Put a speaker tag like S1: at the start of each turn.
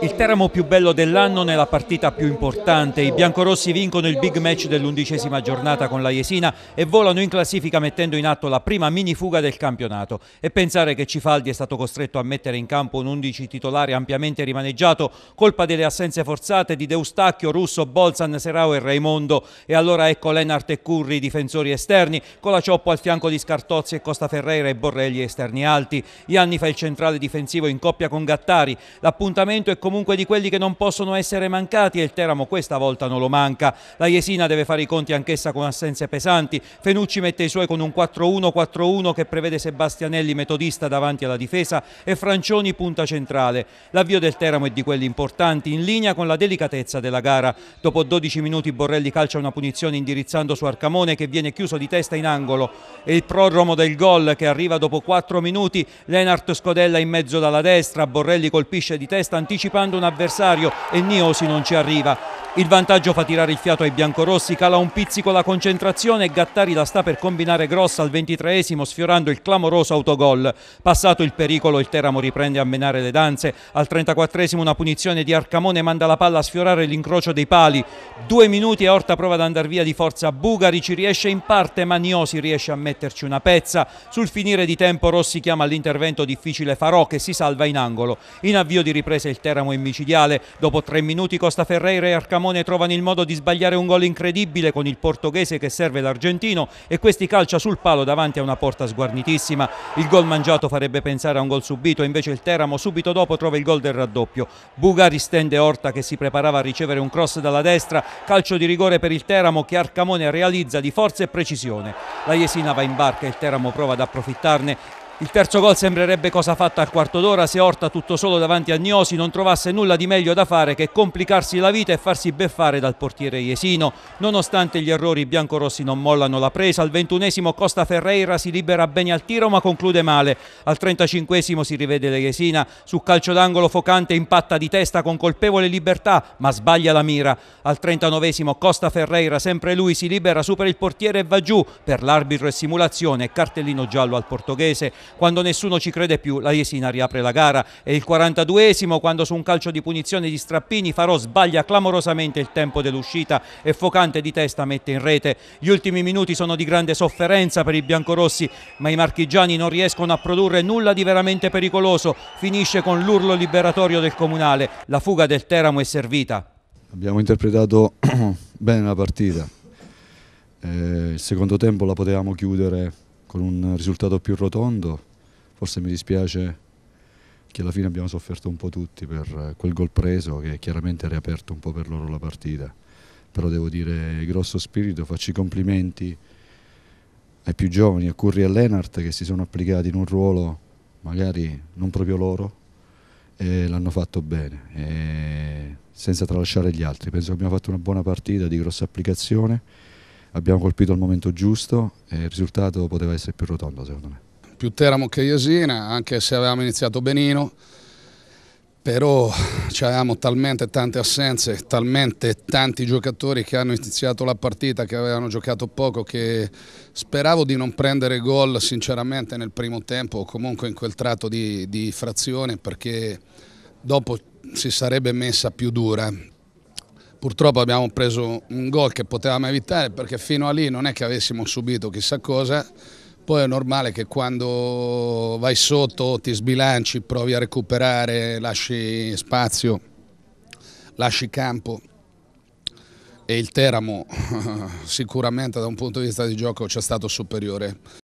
S1: Il Teramo più bello dell'anno nella partita più importante. I biancorossi vincono il big match dell'undicesima giornata con la Jesina e volano in classifica mettendo in atto la prima mini fuga del campionato. E pensare che Cifaldi è stato costretto a mettere in campo un 11 titolare ampiamente rimaneggiato, colpa delle assenze forzate di Deustacchio, Russo, Bolzan, Serao e Raimondo. E allora ecco Lennart e Curri, difensori esterni, con la Cioppo al fianco di Scartozzi e Costa Ferreira e Borrelli esterni alti. Ianni fa il centrale difensivo in coppia con Gattari. L'appuntamento è con comunque di quelli che non possono essere mancati e il Teramo questa volta non lo manca. La Jesina deve fare i conti anch'essa con assenze pesanti, Fenucci mette i suoi con un 4-1-4-1 che prevede Sebastianelli metodista davanti alla difesa e Francioni punta centrale. L'avvio del Teramo è di quelli importanti, in linea con la delicatezza della gara. Dopo 12 minuti Borrelli calcia una punizione indirizzando su Arcamone che viene chiuso di testa in angolo e il proromo del gol che arriva dopo 4 minuti. Lenart scodella in mezzo dalla destra, Borrelli colpisce di testa, anticipa anticipando un avversario e Niosi non ci arriva il vantaggio fa tirare il fiato ai biancorossi, cala un pizzico la concentrazione e Gattari la sta per combinare grossa al ventitreesimo sfiorando il clamoroso autogol. Passato il pericolo il Teramo riprende a menare le danze, al trentaquattresimo una punizione di Arcamone manda la palla a sfiorare l'incrocio dei pali. Due minuti e Orta prova ad andare via di forza, a Bugari ci riesce in parte ma Niosi riesce a metterci una pezza. Sul finire di tempo Rossi chiama all'intervento difficile Farò che si salva in angolo. In avvio di ripresa il Teramo è micidiale, dopo tre minuti Costa Ferreira e Arcamone Camone trovano il modo di sbagliare un gol incredibile con il portoghese che serve l'argentino e questi calcia sul palo davanti a una porta sguarnitissima. Il gol mangiato farebbe pensare a un gol subito, invece il Teramo subito dopo trova il gol del raddoppio. Bugari stende Orta che si preparava a ricevere un cross dalla destra, calcio di rigore per il Teramo che Arcamone realizza di forza e precisione. La Jesina va in barca e il Teramo prova ad approfittarne il terzo gol sembrerebbe cosa fatta al quarto d'ora se Orta tutto solo davanti a Gnosi non trovasse nulla di meglio da fare che complicarsi la vita e farsi beffare dal portiere Iesino. Nonostante gli errori biancorossi non mollano la presa, al ventunesimo Costa Ferreira si libera bene al tiro ma conclude male. Al trentacinquesimo si rivede la Iesina, su calcio d'angolo Focante impatta di testa con colpevole libertà ma sbaglia la mira. Al trentanovesimo Costa Ferreira, sempre lui, si libera, supera il portiere e va giù. Per l'arbitro e simulazione, cartellino giallo al portoghese quando nessuno ci crede più la Jesina riapre la gara è il 42esimo quando su un calcio di punizione di Strappini Farò sbaglia clamorosamente il tempo dell'uscita e Focante di testa mette in rete gli ultimi minuti sono di grande sofferenza per i biancorossi ma i marchigiani non riescono a produrre nulla di veramente pericoloso finisce con l'urlo liberatorio del comunale la fuga del Teramo è servita
S2: abbiamo interpretato bene la partita eh, il secondo tempo la potevamo chiudere con un risultato più rotondo. Forse mi dispiace che alla fine abbiamo sofferto un po' tutti per eh, quel gol preso che chiaramente ha riaperto un po' per loro la partita. Però devo dire grosso spirito, faccio i complimenti ai più giovani, a Curry e a Lennart che si sono applicati in un ruolo magari non proprio loro e l'hanno fatto bene senza tralasciare gli altri. Penso che abbiamo fatto una buona partita di grossa applicazione abbiamo colpito al momento giusto e il risultato poteva essere più rotondo secondo
S3: me. Più Teramo che Iesina, anche se avevamo iniziato benino, però ci avevamo talmente tante assenze, talmente tanti giocatori che hanno iniziato la partita, che avevano giocato poco, che speravo di non prendere gol sinceramente nel primo tempo o comunque in quel tratto di, di frazione perché dopo si sarebbe messa più dura. Purtroppo abbiamo preso un gol che potevamo evitare perché fino a lì non è che avessimo subito chissà cosa, poi è normale che quando vai sotto ti sbilanci, provi a recuperare, lasci spazio, lasci campo e il Teramo sicuramente da un punto di vista di gioco ci è stato superiore.